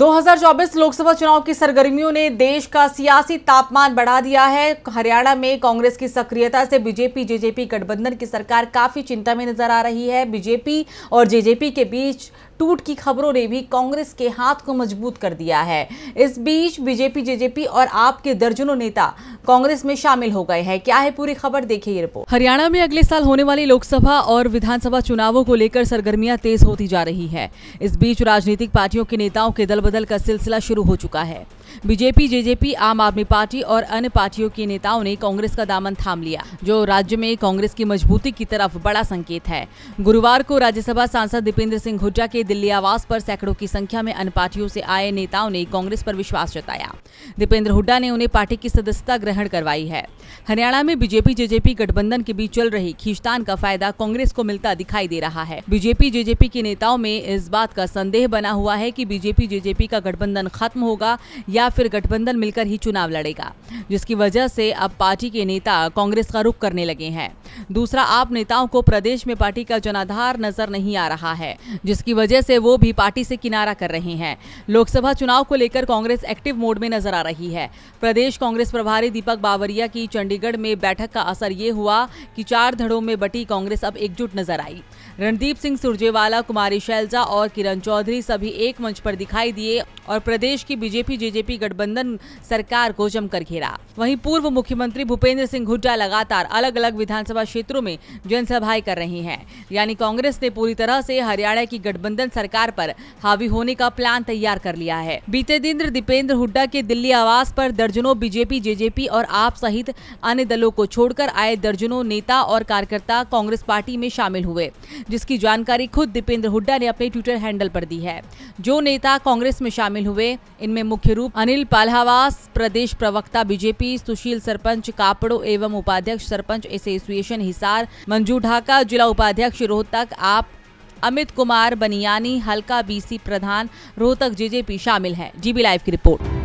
2024 लोकसभा चुनाव की सरगर्मियों ने देश का सियासी तापमान बढ़ा दिया है हरियाणा में कांग्रेस की सक्रियता से बीजेपी जेजेपी गठबंधन की सरकार काफी चिंता में नजर आ रही है बीजेपी और जेजेपी के बीच टूट की खबरों ने भी कांग्रेस के हाथ को मजबूत कर दिया है इस बीच बीजेपी जेजेपी और आपके दर्जनों नेता कांग्रेस में शामिल हो गए हैं क्या है पूरी खबर देखिए रिपोर्ट हरियाणा में अगले साल होने वाली लोकसभा और विधानसभा चुनावों को लेकर सरगर्मियां तेज होती जा रही है इस बीच राजनीतिक पार्टियों के नेताओं के दल बदल का सिलसिला शुरू हो चुका है बीजेपी जेजेपी आम आदमी पार्टी और अन्य पार्टियों के नेताओं ने कांग्रेस का दामन थाम लिया जो राज्य में कांग्रेस की मजबूती की तरफ बड़ा संकेत है गुरुवार को राज्यसभा सांसद दीपेंद्र सिंह हुड्डा के दिल्ली आवास पर सैकड़ों की संख्या में अन्य पार्टियों से आए नेताओं ने कांग्रेस पर विश्वास जताया दीपेंद्र हुड्डा ने उन्हें पार्टी की सदस्यता ग्रहण करवाई है हरियाणा में बीजेपी जेजेपी गठबंधन के बीच चल रही खींचतान का फायदा कांग्रेस को मिलता दिखाई दे रहा है बीजेपी जेजेपी के नेताओं में इस बात का संदेह बना हुआ है कि बीजेपी जेजेपी का गठबंधन खत्म होगा या फिर गठबंधन मिलकर ही चुनाव लड़ेगा जिसकी वजह से अब पार्टी के नेता कांग्रेस का रुख करने लगे हैं दूसरा आप नेताओं को प्रदेश में पार्टी का जनाधार नजर नहीं आ रहा है जिसकी वजह से वो भी पार्टी से किनारा कर रहे हैं लोकसभा चुनाव को लेकर कांग्रेस एक्टिव मोड में नजर आ रही है प्रदेश कांग्रेस प्रभारी दीपक बावरिया की चंडीगढ़ में बैठक का असर ये हुआ कि चार धड़ों में बटी कांग्रेस अब एकजुट नजर आई रणदीप सिंह सुरजेवाला कुमारी शैलजा और किरण चौधरी सभी एक मंच पर दिखाई दिए और प्रदेश की बीजेपी जेजेपी गठबंधन सरकार को जमकर घेरा वहीं पूर्व मुख्यमंत्री भूपेंद्र सिंह हुड्डा लगातार अलग अलग विधानसभा क्षेत्रों में जनसभाएं कर रही हैं यानी कांग्रेस ने पूरी तरह से हरियाणा की गठबंधन सरकार पर हावी होने का प्लान तैयार कर लिया है बीते दिन दीपेंद्र हुड्डा के दिल्ली आवास पर दर्जनों बीजेपी जेजेपी और आप सहित अन्य दलों को छोड़कर आए दर्जनों नेता और कार्यकर्ता कांग्रेस पार्टी में शामिल हुए जिसकी जानकारी खुद दीपेंद्र हुड्डा ने अपने ट्विटर हैंडल पर दी है जो नेता कांग्रेस में शामिल हुए इनमें मुख्य रूप अनिल पालहावास प्रदेश प्रवक्ता बीजेपी सुशील सरपंच कापड़ो एवं उपाध्यक्ष सरपंच एसोसिएशन हिसार मंजू ढाका जिला उपाध्यक्ष रोहतक आप अमित कुमार बनियानी हल्का बीसी प्रधान रोहतक जेजेपी शामिल है जीबी लाइव की रिपोर्ट